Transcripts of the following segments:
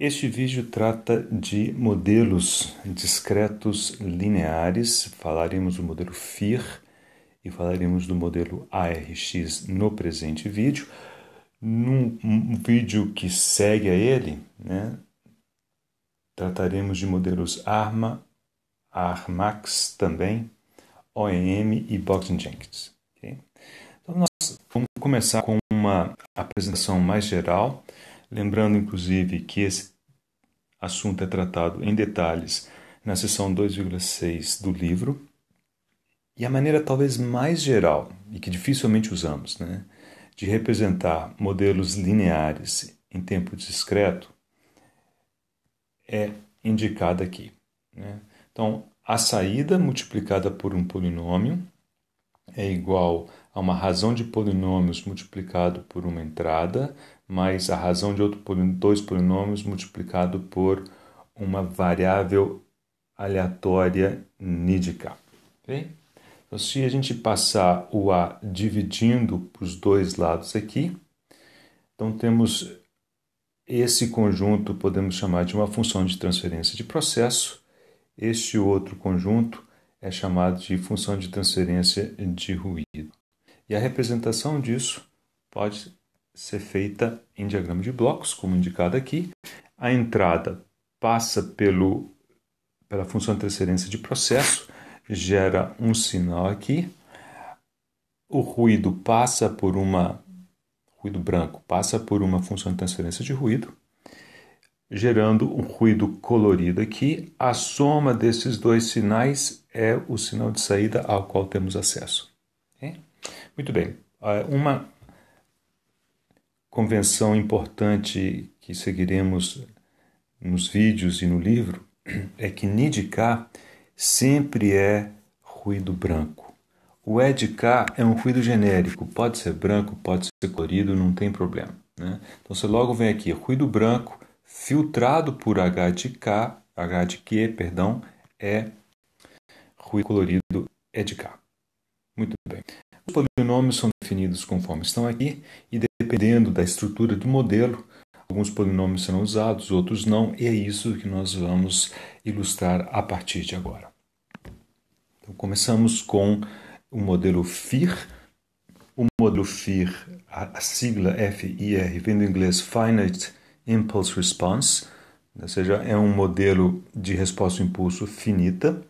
Este vídeo trata de modelos discretos lineares. Falaremos do modelo FIR e falaremos do modelo ARX no presente vídeo. Num vídeo que segue a ele, né, trataremos de modelos ARMA, ARMAX também, OEM e Boxing Jenkins. Okay? Então, nós vamos começar com uma apresentação mais geral Lembrando, inclusive, que esse assunto é tratado em detalhes na seção 2,6 do livro. E a maneira talvez mais geral, e que dificilmente usamos, né, de representar modelos lineares em tempo discreto é indicada aqui. Né? Então, a saída multiplicada por um polinômio é igual a uma razão de polinômios multiplicado por uma entrada mais a razão de outro dois polinômios multiplicado por uma variável aleatória nídica. Okay? Então, se a gente passar o A dividindo os dois lados aqui, então temos esse conjunto, podemos chamar de uma função de transferência de processo. Este outro conjunto é chamado de função de transferência de ruído. E a representação disso pode ser feita em diagrama de blocos, como indicado aqui. A entrada passa pelo, pela função de transferência de processo, gera um sinal aqui. O ruído passa por uma ruído branco passa por uma função de transferência de ruído, gerando um ruído colorido aqui. A soma desses dois sinais é o sinal de saída ao qual temos acesso. Muito bem. Ah, uma convenção importante que seguiremos nos vídeos e no livro é que Nidkar sempre é ruído branco. O EDK é um ruído genérico, pode ser branco, pode ser colorido, não tem problema. Né? Então você logo vem aqui, ruído branco filtrado por de HDQ, perdão, é ruído colorido EDK. Muito bem. Os polinômios são definidos conforme estão aqui e dependendo da estrutura do modelo, alguns polinômios serão usados, outros não, e é isso que nós vamos ilustrar a partir de agora. Então, começamos com o modelo FIR. O modelo FIR, a sigla FIR, vem do inglês Finite Impulse Response, ou seja, é um modelo de resposta ao impulso finita.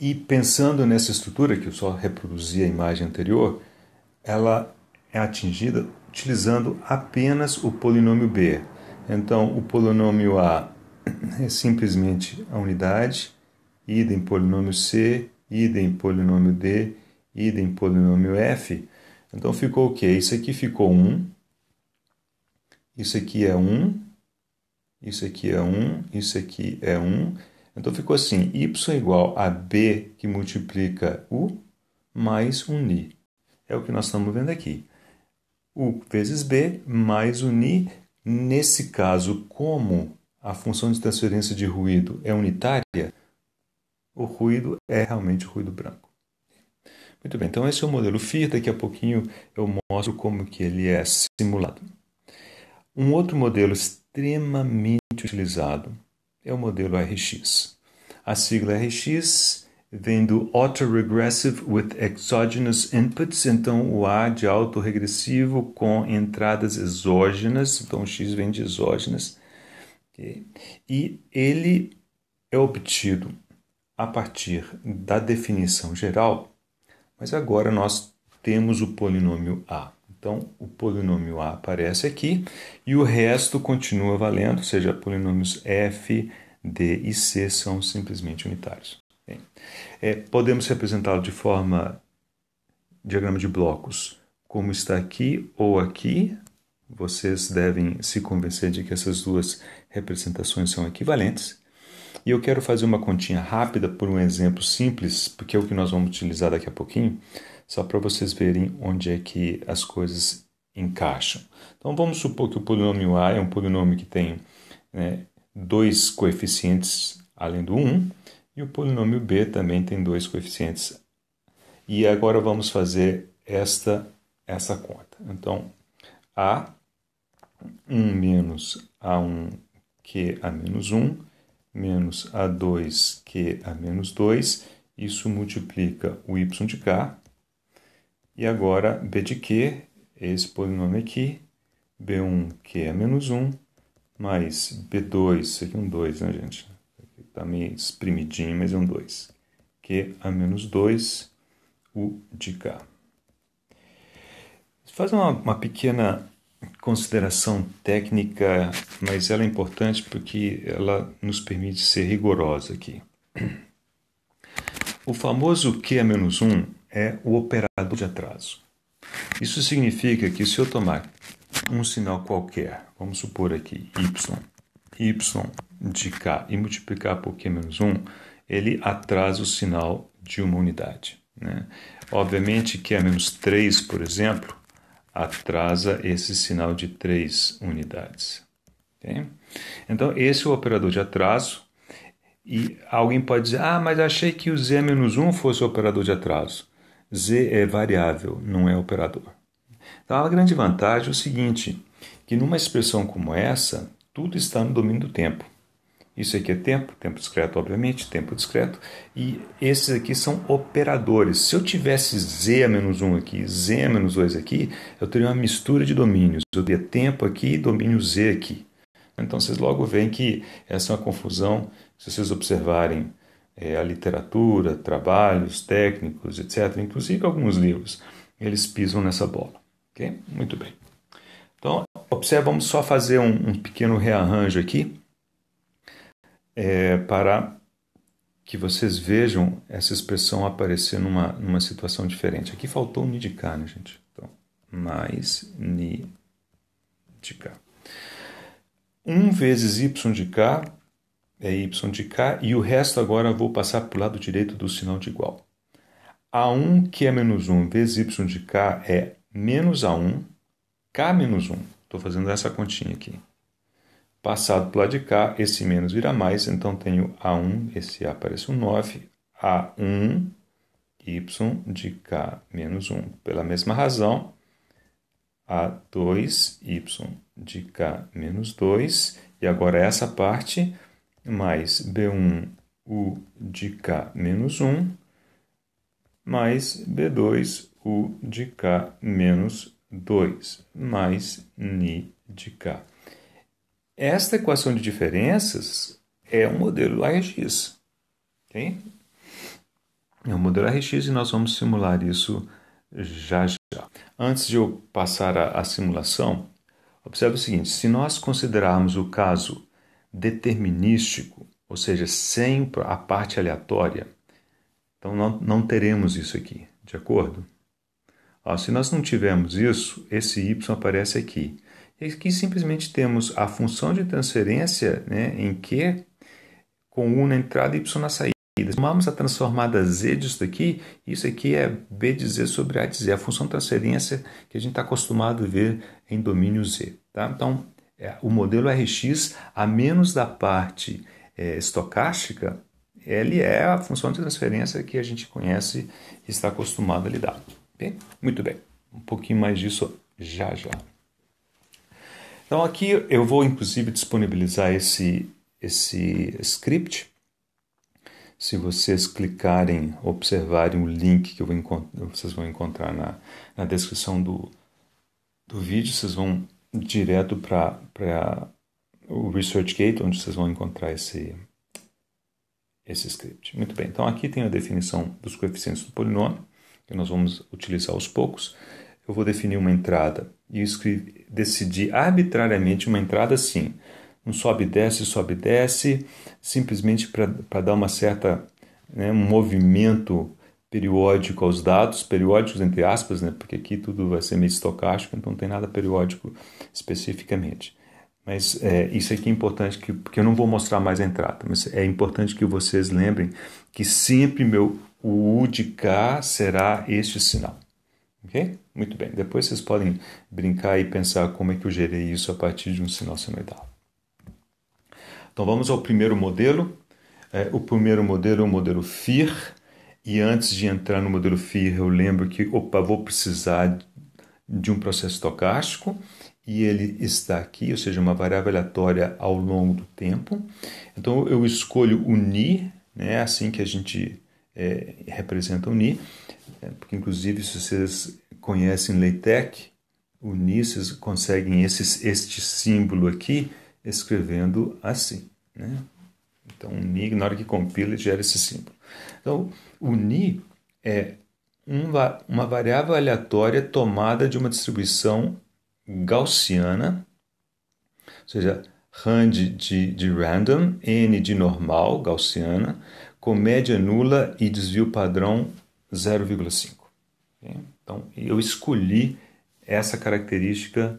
E pensando nessa estrutura, que eu só reproduzi a imagem anterior, ela é atingida utilizando apenas o polinômio B. Então, o polinômio A é simplesmente a unidade, idem polinômio C, idem polinômio D, idem polinômio F. Então, ficou o quê? Isso aqui ficou 1, isso aqui é 1, isso aqui é 1, isso aqui é 1. Então, ficou assim, y igual a b que multiplica u mais um ni. É o que nós estamos vendo aqui. U vezes B mais uni. Nesse caso, como a função de transferência de ruído é unitária, o ruído é realmente o ruído branco. Muito bem, então esse é o modelo FIR, daqui a pouquinho eu mostro como que ele é simulado. Um outro modelo extremamente utilizado é o modelo RX. A sigla RX vem do autoregressive with exogenous inputs, então o A de autoregressivo com entradas exógenas, então o X vem de exógenas, okay? e ele é obtido a partir da definição geral, mas agora nós temos o polinômio A. Então, o polinômio A aparece aqui e o resto continua valendo, ou seja, polinômios F, D e C são simplesmente unitários. É, podemos representá-lo de forma diagrama de blocos, como está aqui ou aqui. Vocês devem se convencer de que essas duas representações são equivalentes. E eu quero fazer uma continha rápida por um exemplo simples, porque é o que nós vamos utilizar daqui a pouquinho, só para vocês verem onde é que as coisas encaixam. Então vamos supor que o polinômio A é um polinômio que tem né, dois coeficientes além do 1. Um, e o polinômio b também tem dois coeficientes. E agora vamos fazer esta, essa conta. Então, a1 menos a1 que a menos 1 menos a2 que a menos 2, isso multiplica o y de k. E agora b de q, esse polinômio aqui, b1 que é menos 1, mais b2, isso aqui é um 2, né, gente? está meio espremidinho, mas é um 2. Q a menos 2, U de K. Faz uma, uma pequena consideração técnica, mas ela é importante porque ela nos permite ser rigorosa aqui. O famoso Q a menos 1 é o operador de atraso. Isso significa que se eu tomar um sinal qualquer, vamos supor aqui y, y de k e multiplicar por q menos 1, ele atrasa o sinal de uma unidade. Né? Obviamente que menos 3, por exemplo, atrasa esse sinal de 3 unidades. Okay? Então, esse é o operador de atraso. E alguém pode dizer, ah, mas achei que o z menos 1 fosse o operador de atraso. z é variável, não é operador. Então, a grande vantagem é o seguinte, que numa expressão como essa, tudo está no domínio do tempo. Isso aqui é tempo, tempo discreto, obviamente, tempo discreto. E esses aqui são operadores. Se eu tivesse z menos 1 aqui, z menos 2 aqui, eu teria uma mistura de domínios. Eu teria tempo aqui e domínio z aqui. Então vocês logo veem que essa é uma confusão. Se vocês observarem é, a literatura, trabalhos técnicos, etc., inclusive alguns livros, eles pisam nessa bola. ok? Muito bem. Então, observa, vamos só fazer um, um pequeno rearranjo aqui é, para que vocês vejam essa expressão aparecer numa, numa situação diferente. Aqui faltou o nidicar, né, gente? Então, mais k. 1 vezes y de k é y de k e o resto agora eu vou passar para o lado direito do sinal de igual. A1 que é menos 1 vezes y de k é menos A1 K menos 1. Estou fazendo essa continha aqui. Passado para o lado de cá, esse menos vira mais, então tenho A1, esse A parece um 9, A1, Y de K menos 1. Pela mesma razão, A2, Y de K menos 2, e agora essa parte, mais B1, U de K menos 1, mais B2, U de K menos 2 mais ni de k. Esta equação de diferenças é um modelo ARX. Okay? É um modelo ARX e nós vamos simular isso já já. Antes de eu passar a, a simulação, observe o seguinte: se nós considerarmos o caso determinístico, ou seja, sem a parte aleatória, então não, não teremos isso aqui, de acordo? Ó, se nós não tivermos isso, esse y aparece aqui. E aqui simplesmente temos a função de transferência né, em q com u na entrada e y na saída. Tomamos a transformada z disso daqui, isso aqui é b de z sobre a de z, a função transferência que a gente está acostumado a ver em domínio z. Tá? Então, é, o modelo Rx, a menos da parte é, estocástica, ele é a função de transferência que a gente conhece e está acostumado a lidar. Bem, muito bem. Um pouquinho mais disso já já. Então aqui eu vou inclusive disponibilizar esse esse script. Se vocês clicarem, observarem o link que vou, vocês vão encontrar na, na descrição do, do vídeo, vocês vão direto para o ResearchGate, onde vocês vão encontrar esse, esse script. Muito bem, então aqui tem a definição dos coeficientes do polinômio que nós vamos utilizar aos poucos, eu vou definir uma entrada. E decidir decidi arbitrariamente uma entrada assim, um sobe e desce, sobe e desce, simplesmente para dar uma certa, né, um movimento periódico aos dados, periódicos entre aspas, né, porque aqui tudo vai ser meio estocástico, então não tem nada periódico especificamente. Mas é, isso aqui é importante, que, porque eu não vou mostrar mais a entrada, mas é importante que vocês lembrem que sempre meu, o U de k será este sinal. Ok? Muito bem. Depois vocês podem brincar e pensar como é que eu gerei isso a partir de um sinal senoidal. Então vamos ao primeiro modelo. É, o primeiro modelo é o modelo FIR. E antes de entrar no modelo FIR, eu lembro que, opa, vou precisar de um processo estocástico e ele está aqui, ou seja, uma variável aleatória ao longo do tempo. Então eu escolho unir, né, assim que a gente é, representa o é, porque inclusive se vocês conhecem LaTeX, ni vocês conseguem esse este símbolo aqui escrevendo assim. Né? Então unir, na hora que compila, gera esse símbolo. Então ni é uma variável aleatória tomada de uma distribuição gaussiana, ou seja, Rand de, de random, N de normal, gaussiana, com média nula e desvio padrão 0,5. Então, eu escolhi essa característica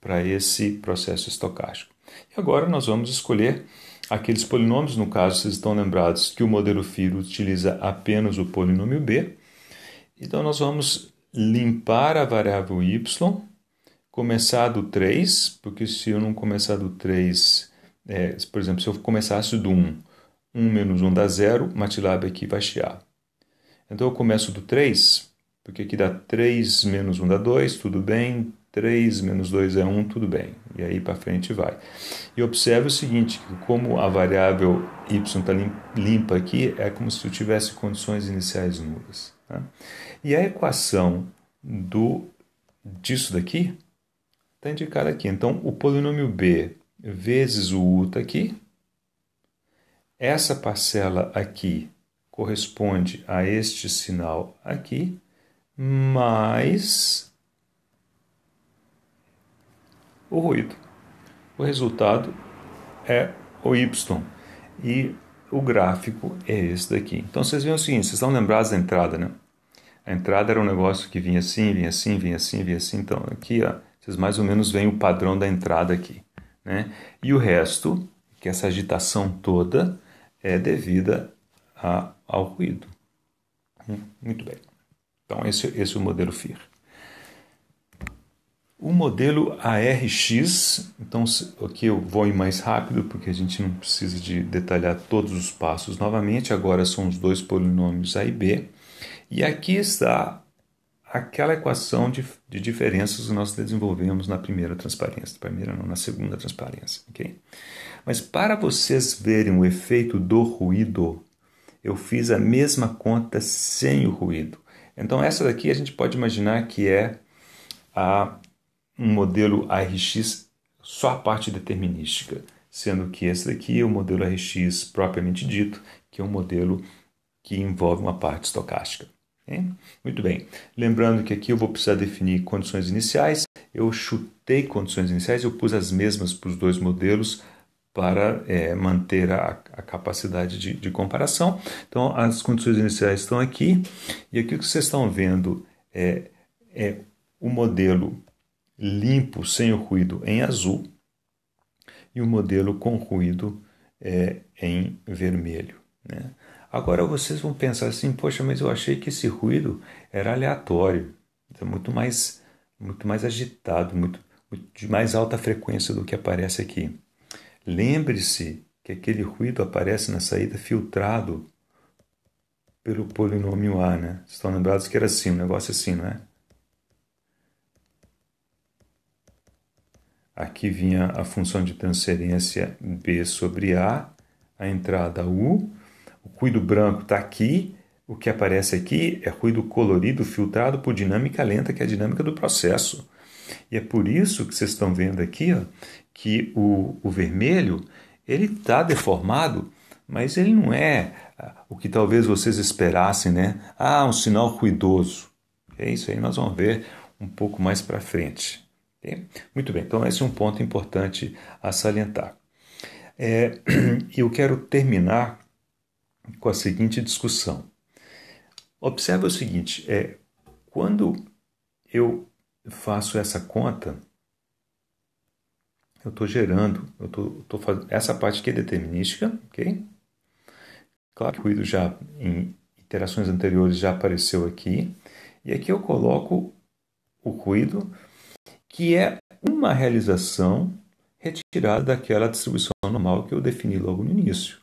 para esse processo estocástico. E agora nós vamos escolher aqueles polinômios, no caso vocês estão lembrados que o modelo FIRO utiliza apenas o polinômio B. Então nós vamos limpar a variável y começar do 3, porque se eu não começar do 3, é, por exemplo, se eu começasse do 1, 1 menos 1 dá 0, MATLAB aqui vai chiar. Então eu começo do 3, porque aqui dá 3 menos 1 dá 2, tudo bem. 3 menos 2 é 1, tudo bem. E aí para frente vai. E observe o seguinte, como a variável y está limpa aqui, é como se eu tivesse condições iniciais nulas. Tá? E a equação do disso daqui está indicado aqui. Então, o polinômio b vezes o u está aqui. Essa parcela aqui corresponde a este sinal aqui, mais o ruído. O resultado é o y. E o gráfico é esse daqui. Então vocês veem o seguinte, vocês estão lembrados da entrada, né? A entrada era um negócio que vinha assim, vinha assim, vinha assim, vinha assim. Então aqui, ó, vocês mais ou menos veem o padrão da entrada aqui. Né? E o resto, que é essa agitação toda, é devida a, ao ruído. Hum, muito bem. Então, esse, esse é o modelo FIR. O modelo ARX, então aqui eu vou ir mais rápido porque a gente não precisa de detalhar todos os passos novamente. Agora são os dois polinômios A e B. E aqui está aquela equação de, de diferenças que nós desenvolvemos na primeira transparência, primeira não, na segunda transparência, ok? Mas para vocês verem o efeito do ruído, eu fiz a mesma conta sem o ruído. Então essa daqui a gente pode imaginar que é a, um modelo ARX só a parte determinística, sendo que esse daqui é o modelo RX propriamente dito, que é um modelo que envolve uma parte estocástica. Muito bem. Lembrando que aqui eu vou precisar definir condições iniciais. Eu chutei condições iniciais, eu pus as mesmas para os dois modelos para é, manter a, a capacidade de, de, comparação. Então, as condições iniciais estão aqui. E aqui o que vocês estão vendo é, é o modelo limpo, sem o ruído, em azul. E o modelo com ruído é, em vermelho. Né? Agora vocês vão pensar assim, poxa, mas eu achei que esse ruído era aleatório, é muito mais, muito mais agitado, muito, muito de mais alta frequência do que aparece aqui. Lembre-se que aquele ruído aparece na saída filtrado pelo polinômio A, né? Vocês estão lembrados que era assim, um negócio assim, não é? Aqui vinha a função de transferência B sobre A, a entrada U, o ruído branco está aqui, o que aparece aqui é ruído colorido filtrado por dinâmica lenta, que é a dinâmica do processo. E é por isso que vocês estão vendo aqui ó, que o, o vermelho ele está deformado, mas ele não é ah, o que talvez vocês esperassem, né? Ah, um sinal ruidoso. É isso aí, nós vamos ver um pouco mais para frente. Okay? Muito bem, então esse é um ponto importante a salientar. É, eu quero terminar com a seguinte discussão. Observe o seguinte, é quando eu faço essa conta, eu estou gerando, eu estou fazendo essa parte que é determinística, ok? Claro que o ruído já em iterações anteriores já apareceu aqui, e aqui eu coloco o ruído, que é uma realização retirada daquela distribuição normal que eu defini logo no início.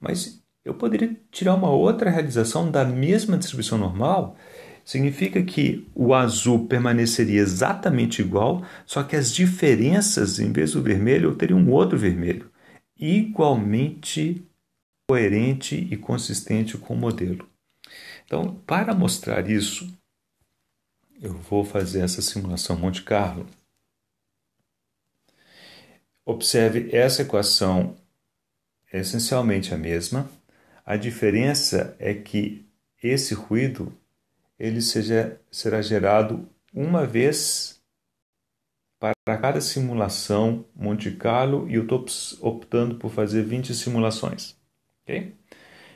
Mas eu poderia tirar uma outra realização da mesma distribuição normal. Significa que o azul permaneceria exatamente igual, só que as diferenças, em vez do vermelho, eu teria um outro vermelho, igualmente coerente e consistente com o modelo. Então, para mostrar isso, eu vou fazer essa simulação Monte Carlo. Observe essa equação é essencialmente a mesma. A diferença é que esse ruído ele seja, será gerado uma vez para cada simulação Monte Carlo e eu estou optando por fazer 20 simulações. Okay?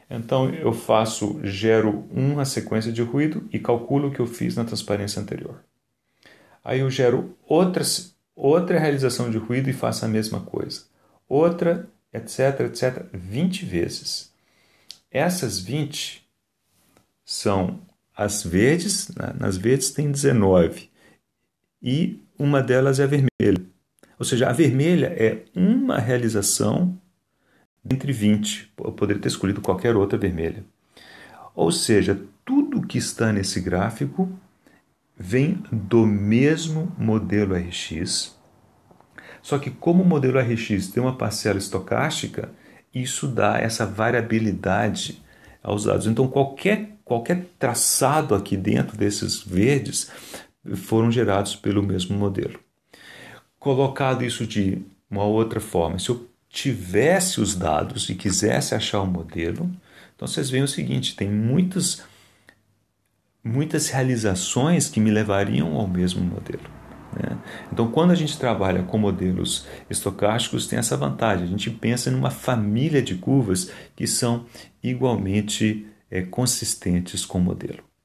Então eu faço, gero uma sequência de ruído e calculo o que eu fiz na transparência anterior. Aí eu gero outras, outra realização de ruído e faço a mesma coisa. Outra, etc, etc, 20 vezes. Essas 20 são as verdes, nas verdes tem 19, e uma delas é a vermelha. Ou seja, a vermelha é uma realização entre 20. Eu poderia ter escolhido qualquer outra vermelha. Ou seja, tudo que está nesse gráfico vem do mesmo modelo RX. Só que como o modelo RX tem uma parcela estocástica, isso dá essa variabilidade aos dados. Então, qualquer, qualquer traçado aqui dentro desses verdes foram gerados pelo mesmo modelo. Colocado isso de uma outra forma, se eu tivesse os dados e quisesse achar o um modelo, então vocês veem o seguinte: tem muitas, muitas realizações que me levariam ao mesmo modelo. Né? Então, quando a gente trabalha com modelos estocásticos, tem essa vantagem: a gente pensa numa família de curvas que são igualmente é, consistentes com o modelo.